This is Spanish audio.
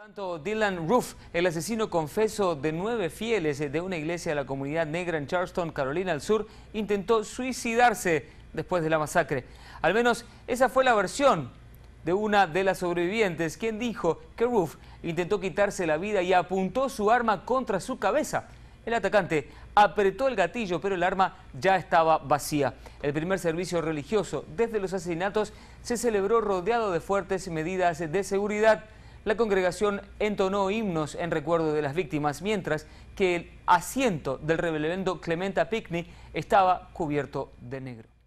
Tanto Dylan Roof, el asesino confeso de nueve fieles eh, de una iglesia de la comunidad negra en Charleston, Carolina del Sur, intentó suicidarse después de la masacre. Al menos esa fue la versión de una de las sobrevivientes, quien dijo que Roof intentó quitarse la vida y apuntó su arma contra su cabeza. El atacante apretó el gatillo, pero el arma ya estaba vacía. El primer servicio religioso desde los asesinatos se celebró rodeado de fuertes medidas de seguridad. La congregación entonó himnos en recuerdo de las víctimas, mientras que el asiento del reverendo Clementa Picni estaba cubierto de negro.